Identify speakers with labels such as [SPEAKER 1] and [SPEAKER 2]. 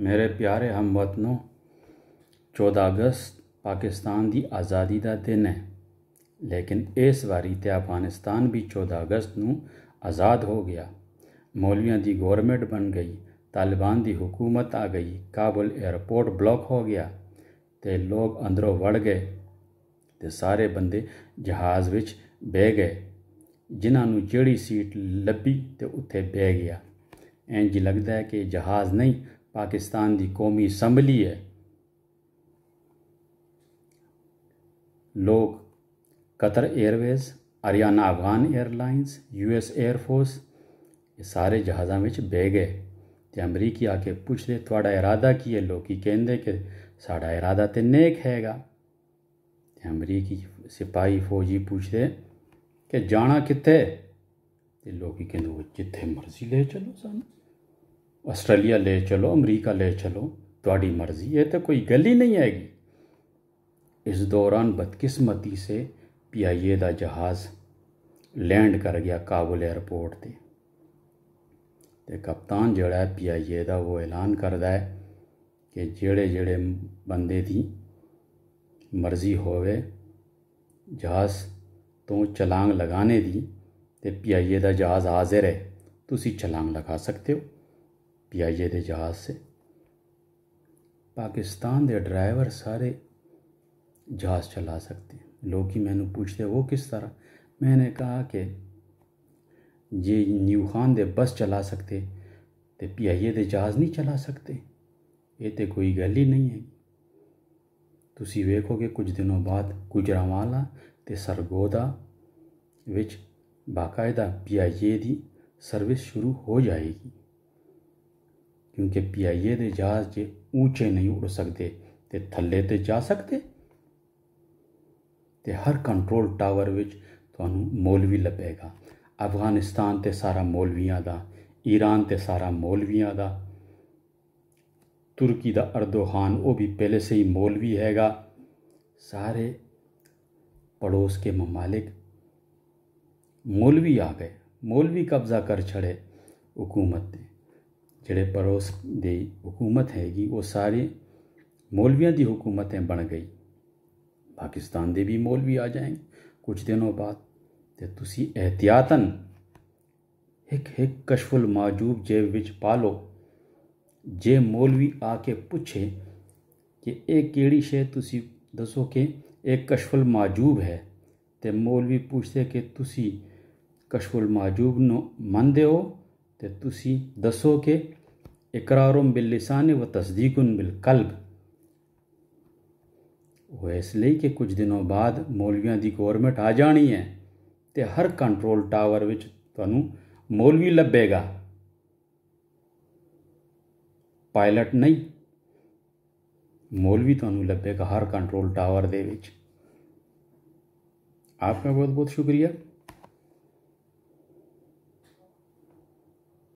[SPEAKER 1] ਮੇਰੇ ਪਿਆਰੇ ਹਮਵਤਨੋ 14 ਅਗਸਤ ਪਾਕਿਸਤਾਨ ਦੀ ਆਜ਼ਾਦੀ ਦਾ ਦਿਨ ਹੈ ਲੇਕਿਨ ਇਸ ਵਾਰੀ ਤੇ ਅਫਗਾਨਿਸਤਾਨ ਵੀ 14 ਅਗਸਤ ਨੂੰ ਆਜ਼ਾਦ ਹੋ ਗਿਆ ਮੌਲਵੀਆਂ ਦੀ ਗਵਰਨਮੈਂਟ ਬਣ ਗਈ ਤਾਲਿਬਾਨ ਦੀ ਹਕੂਮਤ ਆ ਗਈ ਕਾਬਲ 에ਅਰਪੋਰਟ ਬਲੌਕ ਹੋ ਗਿਆ ਤੇ ਲੋਕ ਅੰਦਰੋਂ ਵੜ ਗਏ ਤੇ ਸਾਰੇ ਬੰਦੇ ਜਹਾਜ਼ ਵਿੱਚ ਬਹਿ ਗਏ ਜਿਨ੍ਹਾਂ ਨੂੰ ਜਿਹੜੀ ਸੀਟ ਲੱਭੀ ਤੇ ਉੱਥੇ ਬਹਿ ਗਿਆ ਇੰਜ ਲੱਗਦਾ ਹੈ ਕਿ ਜਹਾਜ਼ ਨਹੀਂ पाकिस्तान की कौमी असम्बली है लोग Qatar Airways Haryana Afghan airlines US air force ये सारे जहाज़ों में बह गए तो अमरीकी आके पूछते थोड़ा इरादा की है लोग कहें कि साड़ा इरादा तो नेक हैगा अमरीकी सिपाही फौजी पूछते कि जाना कितने लोग कहते जिते मर्जी ले चलो सामने ਆਸਟ੍ਰੇਲੀਆ ਲੈ ਚਲੋ ਅਮਰੀਕਾ ਲੈ ਚਲੋ ਤੁਹਾਡੀ ਮਰਜ਼ੀ ਹੈ ਤਾਂ ਕੋਈ ਗੱਲ ਹੀ ਨਹੀਂ ਆਏਗੀ ਇਸ ਦੌਰਾਨ ਬਦਕਿਸਮਤੀ ਸੇ ਪੀਆਈਏ ਦਾ ਜਹਾਜ਼ ਲੈਂਡ ਕਰ ਗਿਆ ਕਾਬੁਲ 에ਰਪੋਰਟ ਤੇ ਤੇ ਕਪਤਾਨ ਜਿਹੜਾ ਹੈ ਪੀਆਈਏ ਦਾ ਉਹ ਐਲਾਨ ਕਰਦਾ ਹੈ ਕਿ ਜਿਹੜੇ ਜਿਹੜੇ ਬੰਦੇ ਦੀ ਮਰਜ਼ੀ ਹੋਵੇ ਜਹਾਜ਼ ਤੋਂ ਚਲਾਂਗ ਲਗਾਣੇ ਦੀ ਤੇ ਪੀਆਈਏ ਦਾ ਜਹਾਜ਼ ਹਾਜ਼ਰ ਹੈ ਤੁਸੀਂ ਚਲਾਂਗ ਲਗਾ ਸਕਦੇ ਹੋ ਪੀਆਈਏ ਦੇ ਜਹਾਜ਼ ਸੇ ਪਾਕਿਸਤਾਨ ਦੇ ਡਰਾਈਵਰ ਸਾਰੇ ਜਹਾਜ਼ ਚਲਾ ਸਕਦੇ ਲੋਕ ਲੋਕੀ ਮੈਨੂੰ ਪੁੱਛਦੇ ਉਹ ਕਿਸ ਤਰ੍ਹਾਂ ਨੇ ਕਹਾ ਕਿ ਜੇ ਨਿਊ ਖਾਨ ਦੇ ਬੱਸ ਚਲਾ ਸਕਦੇ ਤੇ ਪੀਆਈਏ ਦੇ ਜਹਾਜ਼ ਨਹੀਂ ਚਲਾ ਸਕਦੇ ਇਹ ਤੇ ਕੋਈ ਗੱਲ ਹੀ ਨਹੀਂ ਹੈ ਤੁਸੀਂ ਵੇਖੋਗੇ ਕੁਝ ਦਿਨੋਂ ਬਾਅਦ ਗੁਜਰਾਵਾਲਾ ਤੇ ਸਰਗੋਦਾ ਵਿੱਚ ਬਾਕਾਇਦਾ ਪੀਆਈਏ ਦੀ ਸਰਵਿਸ ਸ਼ੁਰੂ ਹੋ ਜਾਏਗੀ ਕਿਉਂਕਿ ਪਿਆਈਏ ਦੇ ਜਹਾਜ਼ 'ਚ ਉੱਚੇ ਨਹੀਂ ਉੱਡ ਸਕਦੇ ਤੇ ਥੱਲੇ ਤੇ ਜਾ ਸਕਦੇ ਤੇ ਹਰ ਕੰਟਰੋਲ ਟਾਵਰ ਵਿੱਚ ਤੁਹਾਨੂੰ ਮੌਲਵੀ ਲੱਭੇਗਾ ਅਫਗਾਨਿਸਤਾਨ ਤੇ ਸਾਰਾ ਮੌਲਵੀਆਂ ਦਾ ਈਰਾਨ ਤੇ ਸਾਰਾ ਮੌਲਵੀਆਂ ਦਾ तुर्की का अर्दोहान वो भी पहले से ही मौलवी हैगा सारे पड़ोस के ममालिक मौलवी आ गए मौलवी कब्ज़ा कर छड़े हुकूमत ने ਜਿਹੜੇ ਪਰੋਸ ਦੀ ਹਕੂਮਤ ਹੈਗੀ ਉਹ ਸਾਰੇ ਮੌਲਵੀਆਂ ਦੀ ਹਕੂਮਤ ਬਣ ਗਈ ਪਾਕਿਸਤਾਨ ਦੇ ਵੀ ਮੌਲਵੀ ਆ ਜਾਣ ਕੁਝ ਦਿਨੋਂ ਬਾਅਦ ਤੇ ਤੁਸੀਂ ਇhtiyatਨ ਇੱਕ ਇੱਕ ਕਸ਼ਫੁਲ ਮਾਜੂਬ ਜੇਬ ਵਿੱਚ ਪਾ ਲੋ ਜੇ ਮੌਲਵੀ ਆ ਕੇ ਪੁੱਛੇ ਕਿ ਇਹ ਕਿਹੜੀ ਸ਼ੈ ਤੁਸੀਂ ਦੱਸੋ ਕਿ ਇਹ ਕਸ਼ਫੁਲ ਮਾਜੂਬ ਹੈ ਤੇ ਮੌਲਵੀ ਪੁੱਛਦੇ ਕਿ ਤੁਸੀਂ ਕਸ਼ਫੁਲ ਮਾਜੂਬ ਨੂੰ ਮੰਨਦੇ ਹੋ ਤੇ ਤੁਸੀਂ ਦੱਸੋ ਕਿ ਇਕਰਾਰੁਮ ਬਿਲ ਲਿਸਾਨ ਵ ਤਸਦੀਕੁਨ ਬਿਲ ਕਲਬ ਉਹ ਇਸ ਲਈ ਕਿ ਕੁਝ ਦਿਨੋਂ ਬਾਅਦ ਮੌਲਵੀਆਂ ਦੀ ਗਵਰਨਮੈਂਟ ਆ ਜਾਣੀ ਹੈ ਤੇ ਹਰ ਕੰਟਰੋਲ ਟਾਵਰ ਵਿੱਚ ਤੁਹਾਨੂੰ ਮੌਲਵੀ ਲੱਭੇਗਾ ਪਾਇਲਟ ਨਹੀਂ ਮੌਲਵੀ ਤੁਹਾਨੂੰ ਲੱਭੇਗਾ ਹਰ ਕੰਟਰੋਲ ਟਾਵਰ ਦੇ ਵਿੱਚ ਆਪਕਾ ਬਹੁਤ ਬਹੁਤ ਸ਼ੁਕਰੀਆ